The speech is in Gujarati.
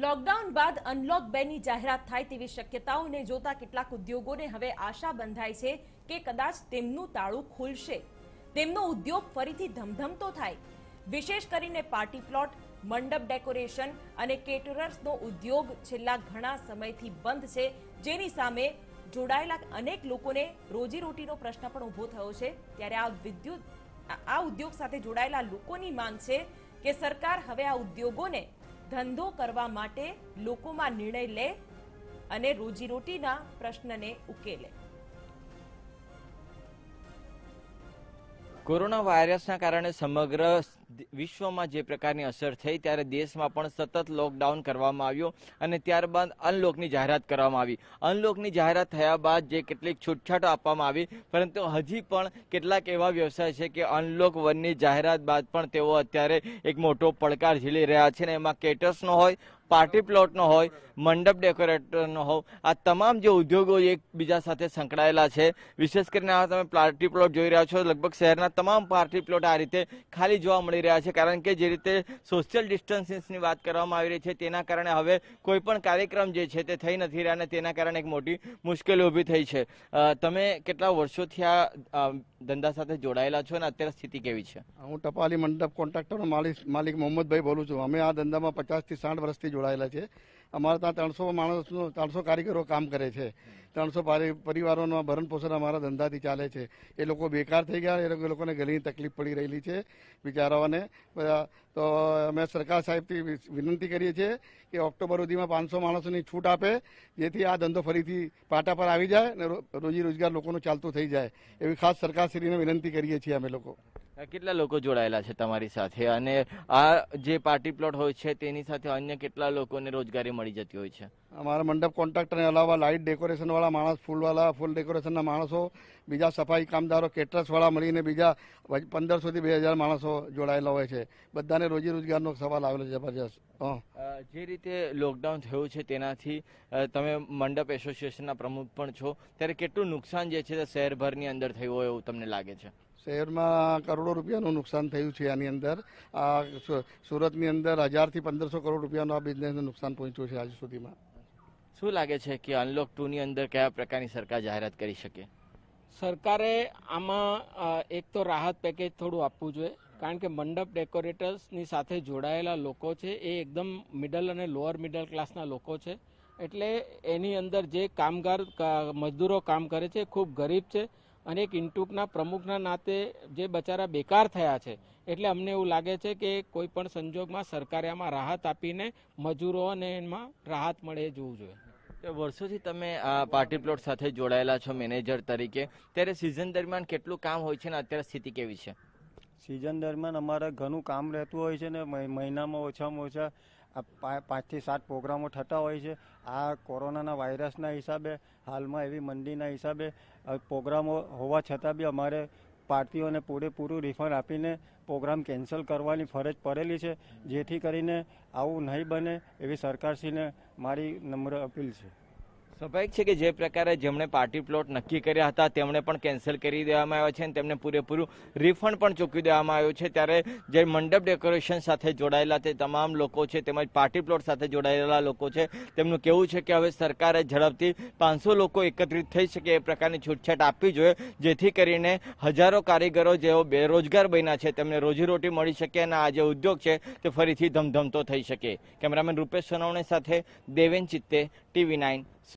લોકડાઉન બાદ અનલોક બેની જાહેરાત થાય તેવી શક્યતાઓને જોતા કેટલાક ઉદ્યોગોને હવે આશા બંધાય છે કે કદાચ તેમનું તાળું ખુલશે તેમનો ઉદ્યોગ ફરીથી ધમધમતો થાય વિશેષ કરીને પાર્ટી પ્લોટ મંડપ ડેકોરેશન અને કેટરર્સનો ઉદ્યોગ છેલ્લા ઘણા સમયથી બંધ છે જેની સામે જોડાયેલા અનેક લોકોને રોજીરોટીનો પ્રશ્ન પણ ઊભો થયો છે ત્યારે આ વિદ્યુત આ ઉદ્યોગ સાથે જોડાયેલા લોકોની માંગ છે કે સરકાર હવે આ ઉદ્યોગોને ધંધો કરવા માટે લોકોમાં નિર્ણય લે અને રોજીરોટીના પ્રશ્નને ઉકેલે કોરોના વાયરસના કારણે સમગ્ર વિશ્વમાં જે પ્રકારની અસર થઈ ત્યારે દેશમાં પણ સતત લોકડાઉન કરવામાં આવ્યો અને ત્યારબાદ અનલોકની જાહેરાત કરવામાં આવી અનલોકની જાહેરાત થયા બાદ જે કેટલીક છૂટછાટો આપવામાં આવી પરંતુ હજી પણ કેટલાક એવા વ્યવસાય છે કે અનલોક વનની જાહેરાત બાદ પણ તેઓ અત્યારે એક મોટો પડકાર ઝીલી રહ્યા છે ને એમાં કેટર્સનો હોય પાર્ટી પ્લોટનો હોય મંડપ ડેકોરેટરનો હોય આ તમામ જે ઉદ્યોગો એકબીજા સાથે સંકળાયેલા છે વિશેષ કરીને આ તમે પાર્ટી પ્લોટ જોઈ રહ્યા છો લગભગ શહેરના તમામ પાર્ટી પ્લોટ આ રીતે ખાલી જોવા મળી રહ્યા છે કારણ કે જે રીતે સોશિયલ ડિસ્ટન્સિંગની વાત કરવામાં આવી રહી છે તેના કારણે હવે કોઈ પણ કાર્યક્રમ જે છે તે થઈ નથી રહ્યા અને તેના કારણે એક મોટી મુશ્કેલી ઊભી થઈ છે તમે કેટલા વર્ષોથી આ ધંધા સાથે જોડાયેલા છો અને અત્યારે સ્થિતિ કેવી છે હું ટપાલી મંડપ કોન્ટ્રાક્ટરનો માલિક માલિક મોહમ્મદભાઈ બોલું છું અમે આ ધંધામાં પચાસથી સાઠ વર્ષથી જોડાયેલા જોડાયેલા છે અમારા ત્યાં ત્રણસો માણસનો ત્રણસો કારીગરો કામ કરે છે ત્રણસો પરિવારોનો ભરણ પોષણ અમારા ધંધાથી ચાલે છે એ લોકો બેકાર થઈ ગયા એ લોકોને ઘણીની તકલીફ પડી રહેલી છે બિચારાઓને બધા તો અમે સરકાર સાહેબથી વિનંતી કરીએ છીએ કે ઓક્ટોબર સુધીમાં પાંચસો માણસોની છૂટ આપે જેથી આ ધંધો ફરીથી પાટા પર આવી જાય અને રોજી રોજગાર લોકોનું ચાલતું થઈ જાય એવી ખાસ સરકારશ્રીને વિનંતી કરીએ છીએ અમે લોકો કેટલા લોકો જોડાયેલા છે તમારી સાથે અને આ જે પાર્ટી પ્લોટ હોય છે તેની સાથે અન્ય કેટલા લોકોને રોજગારી મળી જતી હોય છે અમારા મંડપ કોન્ટ્રાક્ટરને અલાવા લાઇટ ડેકોરેશનવાળા માણસ ફૂલવાળા ફૂલ ડેકોરેશનના માણસો બીજા સફાઈ કામદારો કેટરસવાળા મળીને બીજા પંદરસોથી બે હજાર માણસો જોડાયેલા હોય છે બધાને રોજી રોજગારનો સવાલ આવેલો છે જબરજસ્ત જે રીતે લોકડાઉન થયું છે તેનાથી તમે મંડપ એસોસિએશનના પ્રમુખ પણ છો ત્યારે કેટલું નુકસાન જે છે તે શહેરભરની અંદર થયું હોય એવું તમને લાગે છે શહેરમાં કરોડો રૂપિયાનું નુકસાન થયું છે આની અંદર આ સુરતની અંદર હજારથી પંદરસો કરોડ રૂપિયાનું આ બિઝનેસને નુકસાન પહોંચ્યું છે આજ સુધીમાં શું લાગે છે કે અનલોક ટુની અંદર કયા પ્રકારની સરકાર જાહેરાત કરી શકે સરકારે આમાં એક તો રાહત પેકેજ થોડું આપવું જોઈએ કારણ કે મંડપ ડેકોરેટર્સની સાથે જોડાયેલા લોકો છે એ એકદમ મિડલ અને લોઅર મિડલ ક્લાસના લોકો છે એટલે એની અંદર જે કામગાર મજદૂરો કામ કરે છે ખૂબ ગરીબ છે અને એક ઇન્ટુકના પ્રમુખના નાતે જે બચારા બેકાર થયા છે એટલે અમને એવું લાગે છે કે કોઈ પણ સંજોગમાં સરકારે આમાં રાહત આપીને મજૂરોને એમાં રાહત મળે જોવું જોઈએ વર્ષોથી તમે આ પાર્ટી પ્લોટ સાથે જોડાયેલા છો મેનેજર તરીકે ત્યારે સિઝન દરમિયાન કેટલું કામ હોય છે ને અત્યારે સ્થિતિ કેવી છે સિઝન દરમિયાન અમારે ઘણું કામ રહેતું હોય છે ને મહિનામાં ઓછામાં ઓછા આ પાંચથી સાત પ્રોગ્રામો થતા હોય છે આ કોરોનાના વાયરસના હિસાબે હાલમાં એવી મંદીના હિસાબે પ્રોગ્રામો હોવા છતાં બી અમારે પાર્ટીઓને પૂરેપૂરું રિફંડ આપીને પ્રોગ્રામ કેન્સલ કરવાની ફરજ પડેલી છે જેથી કરીને આવું નહીં બને એવી સરકારશ્રીને મારી નમ્ર અપીલ છે સ્વાભાવિક છે કે જે પ્રકારે જેમણે પાર્ટી પ્લોટ નક્કી કર્યા હતા તેમણે પણ કેન્સલ કરી દેવામાં આવ્યા છે અને તેમને પૂરેપૂરું રિફંડ પણ ચૂકવી દેવામાં આવ્યું છે ત્યારે જે મંડપ ડેકોરેશન સાથે જોડાયેલા તે તમામ લોકો છે તેમજ પાર્ટી પ્લોટ સાથે જોડાયેલા લોકો છે તેમનું કેવું છે કે હવે સરકારે ઝડપથી પાંચસો લોકો એકત્રિત થઈ શકે એ પ્રકારની છૂટછાટ આપવી જોઈએ જેથી કરીને હજારો કારીગરો જેઓ બેરોજગાર બન્યા છે તેમને રોજીરોટી મળી શકે અને આ જે ઉદ્યોગ છે તે ફરીથી ધમધમતો થઈ શકે કેમેરામેન રૂપેશ સોનવણી સાથે દેવેન ચિત્તે ટીવી નાઇન